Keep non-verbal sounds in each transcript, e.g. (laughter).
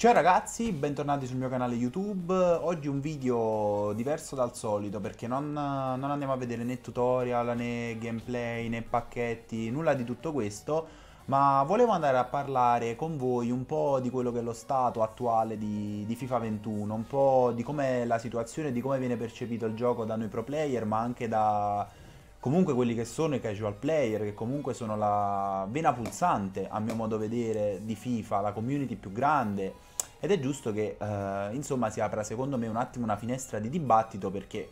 Ciao ragazzi, bentornati sul mio canale YouTube. Oggi un video diverso dal solito perché non, non, andiamo a vedere né tutorial né gameplay né pacchetti, nulla di tutto questo, ma volevo andare a parlare con voi un po' di quello che è lo stato attuale di, di FIFA 21, un po' di com'è la situazione, di come viene percepito il gioco da noi pro player, ma anche da, comunque quelli che sono i casual player, che comunque sono la vena pulsante, a mio modo vedere, di FIFA, la community più grande. Ed è giusto che, eh, insomma, si apra secondo me un attimo una finestra di dibattito perché...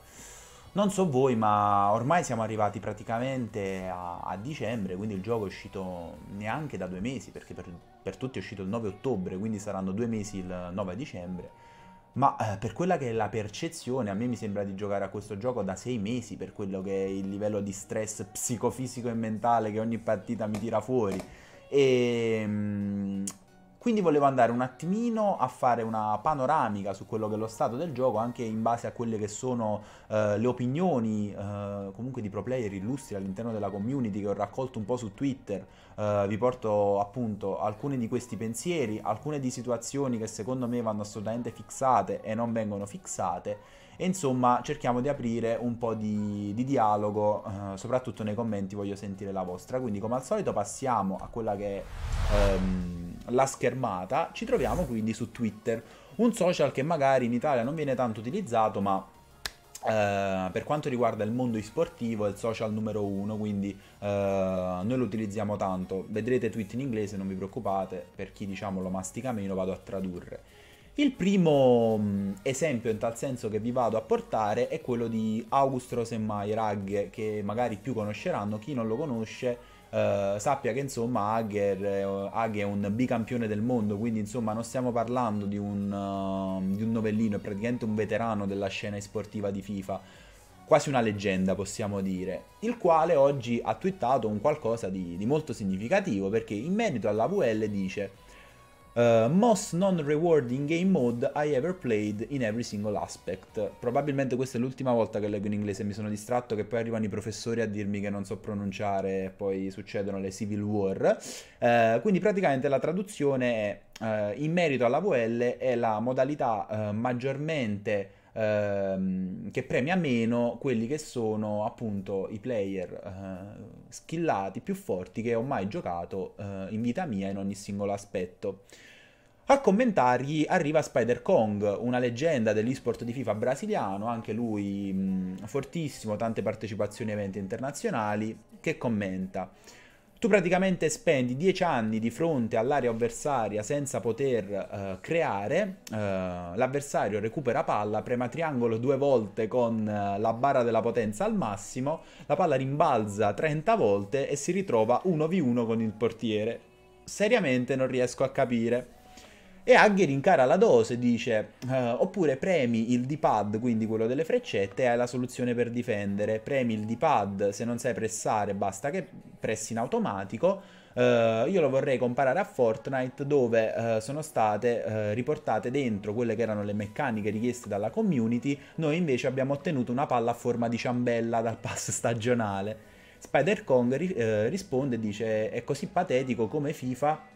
Non so voi, ma ormai siamo arrivati praticamente a, a, dicembre, quindi il gioco è uscito neanche da due mesi, perché per, per, tutti è uscito il 9 ottobre, quindi saranno due mesi il 9 dicembre ma eh, per quella che è la percezione, a me mi sembra di giocare a questo gioco da sei mesi per quello che è il livello di stress psicofisico e mentale che ogni partita mi tira fuori. E, ehm, quindi volevo andare un attimino a fare una panoramica su quello che è lo stato del gioco, anche in base a quelle che sono eh, le opinioni eh, comunque di pro player illustri all'interno della community che ho raccolto un po' su Twitter. Eh, vi porto appunto alcuni di questi pensieri, alcune di situazioni che secondo me vanno assolutamente fissate e non vengono fissate. E insomma cerchiamo di aprire un po' di, di dialogo, eh, soprattutto nei commenti voglio sentire la vostra. Quindi come al solito passiamo a quella che... Ehm, la schermata, ci troviamo quindi su Twitter, un social che magari in Italia non viene tanto utilizzato, ma Uh, per quanto riguarda il mondo sportivo è il social numero uno, quindi uh, noi lo utilizziamo tanto. Vedrete tweet in inglese, non vi preoccupate, per chi diciamo lo mastica meno vado a tradurre. Il primo mm, esempio in tal senso che vi vado a portare è quello di August Rosenmaier, Hagger, che magari più conosceranno, chi non lo conosce Uh, sappia che insomma Hager, eh, Hager, è un bicampione del mondo, quindi insomma non stiamo parlando di un, uh, di un, novellino, è praticamente un veterano della scena sportiva di FIFA, quasi una leggenda possiamo dire, il quale oggi ha twittato un qualcosa di, di molto significativo perché in merito alla VL dice Uh, most non-rewarding game mode I ever played in every single aspect. Probabilmente questa è l'ultima volta che leggo in inglese, e mi sono distratto che poi arrivano i professori a dirmi che non so pronunciare e poi succedono le Civil War. Uh, quindi praticamente la traduzione è, uh, in merito alla VL è la modalità maggiormente ehm, che premia meno quelli che sono appunto i player eh, skillati più forti che ho mai giocato eh, in vita mia in ogni singolo aspetto. A commentargli arriva Spider Kong, una leggenda dell'esport di FIFA brasiliano, anche lui mh, mm, fortissimo, tante partecipazioni a eventi internazionali, che commenta tu praticamente spendi 10 anni di fronte all'area avversaria senza poter uh, creare, uh, l'avversario recupera palla, prema triangolo due volte con uh, la barra della potenza al massimo, la palla rimbalza 30 volte e si ritrova 1v1 con il portiere. Seriamente non riesco a capire. E Aghi rincara la dose, dice, uh, oppure premi il D-pad, quindi quello delle freccette, e hai la soluzione per difendere. Premi il D-pad, se non sai pressare basta che pressi in automatico. Uh, io lo vorrei comparare a Fortnite dove uh, sono state uh, riportate dentro quelle che erano le meccaniche richieste dalla community, noi invece abbiamo ottenuto una palla a forma di ciambella dal (laughs) pass stagionale. Spider-Kong ri risponde e dice è così patetico come FIFA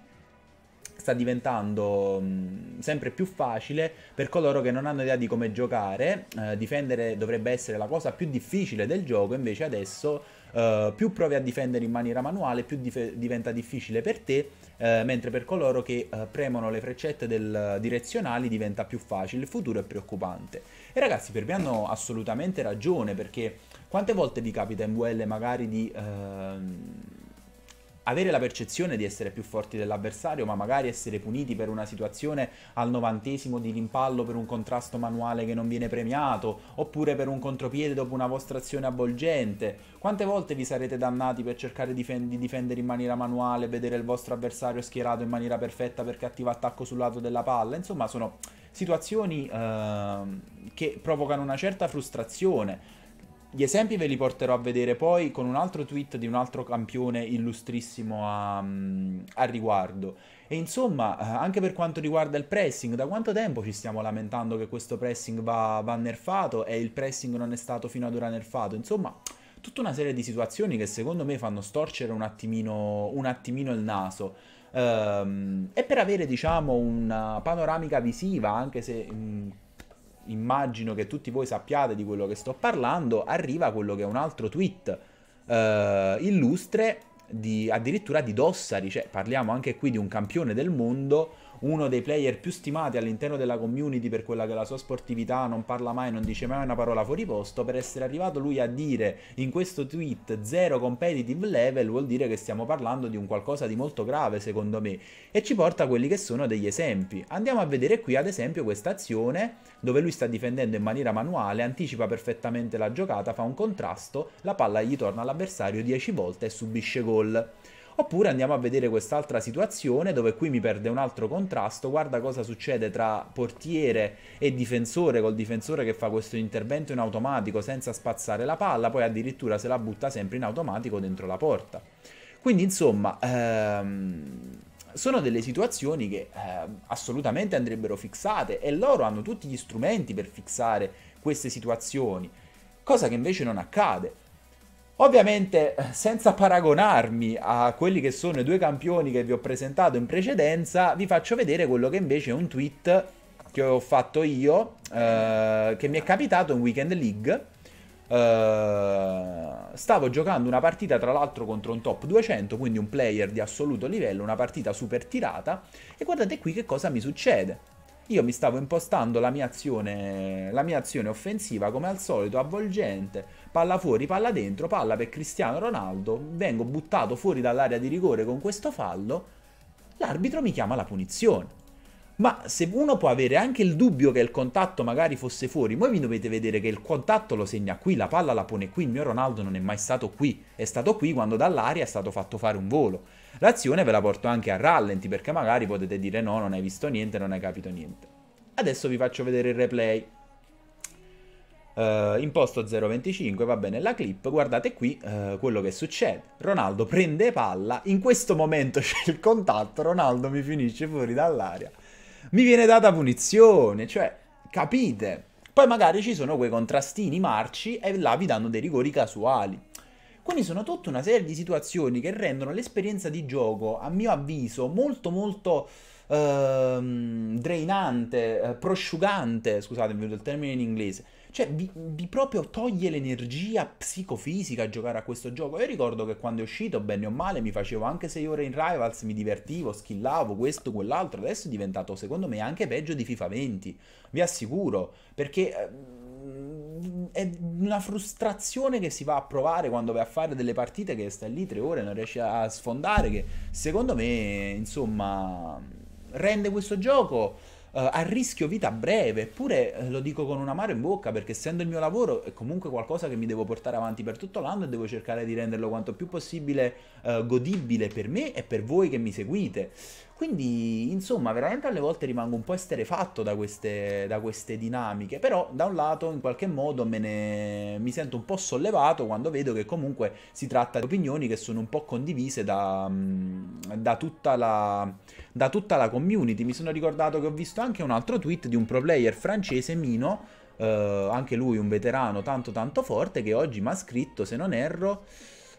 sta diventando sempre più facile per coloro che non hanno idea di come giocare. Eh, difendere dovrebbe essere la cosa più difficile del gioco, invece adesso eh, più provi a difendere in maniera manuale, più dif- diventa difficile per te, eh, mentre per coloro che eh, premono le freccette del, direzionali diventa più facile. Il futuro è preoccupante. E ragazzi, per me hanno assolutamente ragione, perché quante volte vi capita in VL magari di ehm, avere la percezione di essere più forti dell'avversario, ma magari essere puniti per una situazione al novantesimo di rimpallo per un contrasto manuale che non viene premiato, oppure per un contropiede dopo una vostra azione avvolgente. Quante volte vi sarete dannati per cercare di, difendere in maniera manuale, vedere il vostro avversario schierato in maniera perfetta perché attiva attacco sul lato della palla? Insomma, sono situazioni eh, che provocano una certa frustrazione gli esempi ve li porterò a vedere poi con un altro tweet di un altro campione illustrissimo a, mm, a, riguardo. E insomma, eh, anche per quanto riguarda il pressing, da quanto tempo ci stiamo lamentando che questo pressing va, va nerfato e il pressing non è stato fino ad ora nerfato? Insomma, tutta una serie di situazioni che secondo me fanno storcere un attimino, un attimino il naso. Ehm, e per avere, diciamo, una panoramica visiva, anche se... Mh, mm, immagino che tutti voi sappiate di quello che sto parlando, arriva quello che è un altro tweet eh, illustre di, addirittura di Dossari, cioè parliamo anche qui di un campione del mondo uno dei player più stimati all'interno della community per quella che è la sua sportività, non parla mai, non dice mai una parola fuori posto, per essere arrivato lui a dire in questo tweet zero competitive level vuol dire che stiamo parlando di un qualcosa di molto grave secondo me e ci porta a quelli che sono degli esempi. Andiamo a vedere qui ad esempio questa azione dove lui sta difendendo in maniera manuale, anticipa perfettamente la giocata, fa un contrasto, la palla gli torna all'avversario 10 volte e subisce gol. Oppure andiamo a vedere quest'altra situazione dove qui mi perde un altro contrasto, guarda cosa succede tra portiere e difensore, col difensore che fa questo intervento in automatico senza spazzare la palla, poi addirittura se la butta sempre in automatico dentro la porta. Quindi insomma... Ehm sono delle situazioni che eh, assolutamente andrebbero fissate e loro hanno tutti gli strumenti per fissare queste situazioni, cosa che invece non accade. Ovviamente eh, senza paragonarmi a quelli che sono i due campioni che vi ho presentato in precedenza, vi faccio vedere quello che invece è un tweet che ho fatto io, eh, che mi è capitato in Weekend League. Eh, stavo giocando una partita tra l'altro contro un top 200, quindi un player di assoluto livello, una partita super tirata, e guardate qui che cosa mi succede io mi stavo impostando la mia azione, la mia azione offensiva come al solito, avvolgente, palla fuori, palla dentro, palla per Cristiano Ronaldo, vengo buttato fuori dall'area di rigore con questo fallo, l'arbitro mi chiama la punizione ma se uno può avere anche il dubbio che il contatto magari fosse fuori, voi vi dovete vedere che il contatto lo segna qui, la palla la pone qui, il mio Ronaldo non è mai stato qui, è stato qui quando dall'aria è stato fatto fare un volo. L'azione ve la porto anche a rallenti perché magari potete dire no, non hai visto niente, non hai capito niente. Adesso vi faccio vedere il replay. Uh, imposto 0.25, va bene la clip, guardate qui uh, quello che succede. Ronaldo prende palla, in questo momento (laughs) c'è il contatto, Ronaldo mi finisce fuori dall'aria mi viene data punizione, cioè, capite? Poi magari ci sono quei contrastini marci e là vi danno dei rigori casuali. Quindi sono tutta una serie di situazioni che rendono l'esperienza di gioco, a mio avviso, molto molto ehm, drainante, eh, prosciugante, scusate, è venuto il termine in inglese, cioè, vi, vi proprio toglie l'energia psicofisica a giocare a questo gioco. Io ricordo che quando è uscito, bene o male, mi facevo anche 6 ore in Rivals, mi divertivo, skillavo questo, quell'altro. Adesso è diventato, secondo me, anche peggio di FIFA 20. Vi assicuro, perché ehm, è una frustrazione che si va a provare quando vai a fare delle partite che stai lì 3 ore e non riesci a sfondare che secondo me insomma rende questo gioco eh, a rischio vita breve, eppure eh, lo dico con un amaro in bocca perché essendo il mio lavoro è comunque qualcosa che mi devo portare avanti per tutto l'anno e devo cercare di renderlo quanto più possibile eh, godibile per me e per voi che mi seguite. Quindi, insomma, veramente alle volte rimango un po' esterefatto da queste, da queste dinamiche, però da un lato in qualche modo me ne, mi sento un po' sollevato quando vedo che comunque si tratta di opinioni che sono un po' condivise da, mm, da, tutta, la, da tutta la community. Mi sono ricordato che ho visto visto anche un altro tweet di un pro player francese, Mino, eh, anche lui un veterano tanto tanto forte, che oggi mi ha scritto, se non erro,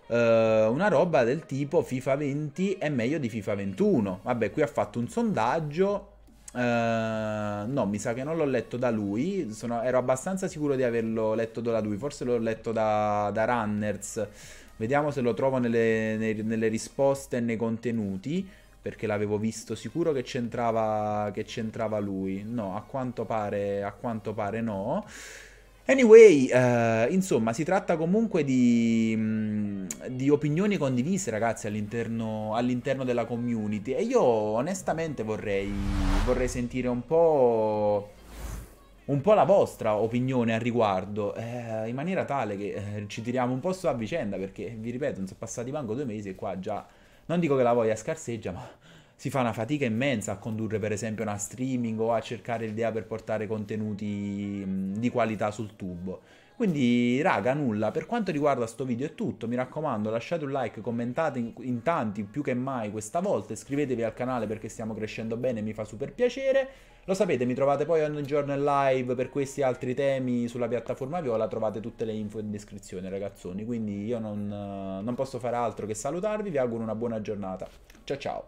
eh, una roba del tipo FIFA 20 è meglio di FIFA 21. Vabbè, qui ha fatto un sondaggio, Uh, no, mi sa che non l'ho letto da lui. Sono, ero abbastanza sicuro di averlo letto da lui. Forse l'ho letto da, da Runners. Vediamo se lo trovo nelle, nelle, nelle risposte e nei contenuti perché l'avevo visto sicuro che c'entrava, che c'entrava lui. No, a quanto pare, a quanto pare no. Anyway, uh, insomma, si tratta comunque di, mm, di opinioni condivise, ragazzi, all'interno, all'interno, della community. E io onestamente vorrei, vorrei sentire un po', un po'. la vostra opinione al riguardo, eh, in maniera tale che eh, ci tiriamo un po' su a vicenda, perché vi ripeto, non sono passati manco due mesi e qua già non dico che la voglia scarseggia, ma si fa una fatica immensa a condurre per esempio una streaming o a cercare l'idea per portare contenuti di qualità sul tubo. Quindi raga nulla, per quanto riguarda sto video è tutto, mi raccomando lasciate un like, commentate in, in tanti più che mai questa volta, iscrivetevi al canale perché stiamo crescendo bene e mi fa super piacere, lo sapete mi trovate poi ogni giorno in live per questi altri temi sulla piattaforma Viola, trovate tutte le info in descrizione ragazzoni, quindi io non, non posso fare altro che salutarvi, vi auguro una buona giornata, ciao ciao!